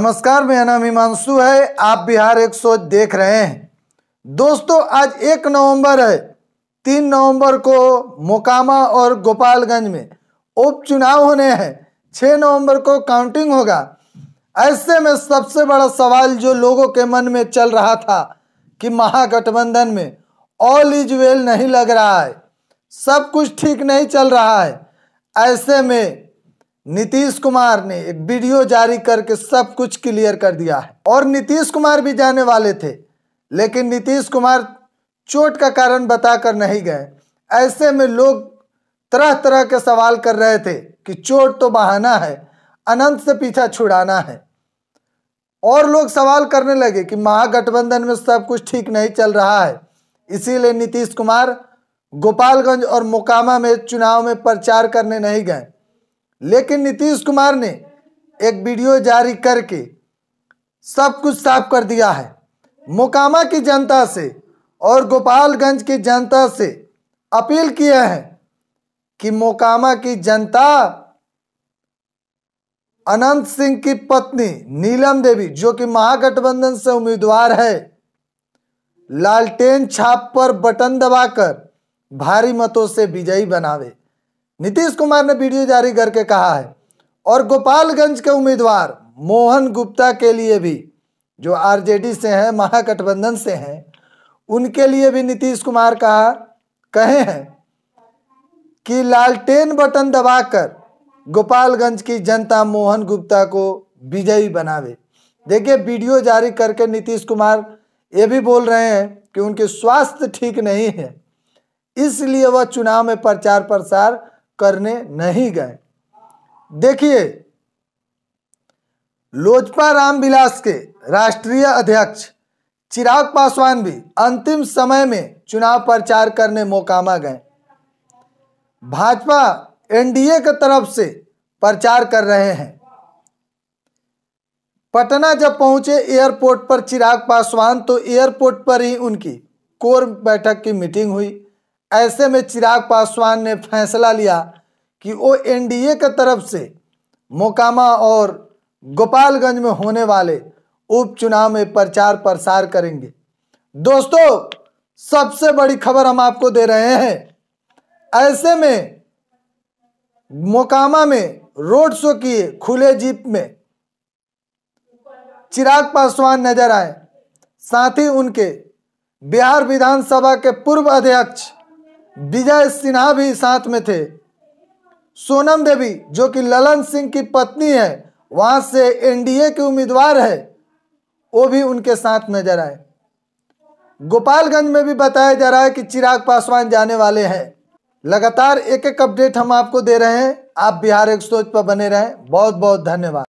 नमस्कार मेरा नाम हिमांशु है आप बिहार एक सोच देख रहे हैं दोस्तों आज एक नवंबर है तीन नवंबर को मोकामा और गोपालगंज में उपचुनाव होने हैं छः नवंबर को काउंटिंग होगा ऐसे में सबसे बड़ा सवाल जो लोगों के मन में चल रहा था कि महागठबंधन में ऑल इज वेल नहीं लग रहा है सब कुछ ठीक नहीं चल रहा है ऐसे में नीतीश कुमार ने एक वीडियो जारी करके सब कुछ क्लियर कर दिया है और नीतीश कुमार भी जाने वाले थे लेकिन नीतीश कुमार चोट का कारण बताकर नहीं गए ऐसे में लोग तरह तरह के सवाल कर रहे थे कि चोट तो बहाना है अनंत से पीछा छुड़ाना है और लोग सवाल करने लगे कि महागठबंधन में सब कुछ ठीक नहीं चल रहा है इसीलिए नीतीश कुमार गोपालगंज और मोकामा में चुनाव में प्रचार करने नहीं गए लेकिन नीतीश कुमार ने एक वीडियो जारी करके सब कुछ साफ कर दिया है मोकामा की जनता से और गोपालगंज की जनता से अपील किया है कि मोकामा की जनता अनंत सिंह की पत्नी नीलम देवी जो कि महागठबंधन से उम्मीदवार है लालटेन छाप पर बटन दबाकर भारी मतों से विजयी बनावे नीतीश कुमार ने वीडियो जारी करके कहा है और गोपालगंज के उम्मीदवार मोहन गुप्ता के लिए भी जो आरजेडी से हैं महागठबंधन से हैं उनके लिए भी नीतीश कुमार कहा कहे हैं कि लालटेन बटन दबाकर गोपालगंज की जनता मोहन गुप्ता को विजयी बनावे देखिए वीडियो जारी करके नीतीश कुमार ये भी बोल रहे हैं कि उनके स्वास्थ्य ठीक नहीं है इसलिए वह चुनाव में प्रचार प्रसार करने नहीं गए देखिए लोजपा रामविलास के राष्ट्रीय अध्यक्ष चिराग पासवान भी अंतिम समय में चुनाव प्रचार करने मोकामा गए भाजपा एनडीए की तरफ से प्रचार कर रहे हैं पटना जब पहुंचे एयरपोर्ट पर चिराग पासवान तो एयरपोर्ट पर ही उनकी कोर बैठक की मीटिंग हुई ऐसे में चिराग पासवान ने फैसला लिया कि वो एनडीए के तरफ से मोकामा और गोपालगंज में होने वाले उपचुनाव में प्रचार प्रसार करेंगे दोस्तों सबसे बड़ी खबर हम आपको दे रहे हैं ऐसे में मोकामा में रोड शो किए खुले जीप में चिराग पासवान नजर आए साथ ही उनके बिहार विधानसभा के पूर्व अध्यक्ष विजय सिन्हा भी साथ में थे सोनम देवी जो कि ललन सिंह की पत्नी है वहां से एनडीए के उम्मीदवार है वो भी उनके साथ नजर आए गोपालगंज में भी बताया जा रहा है कि चिराग पासवान जाने वाले हैं लगातार एक एक अपडेट हम आपको दे रहे हैं आप बिहार एक सोच पर बने रहें बहुत बहुत धन्यवाद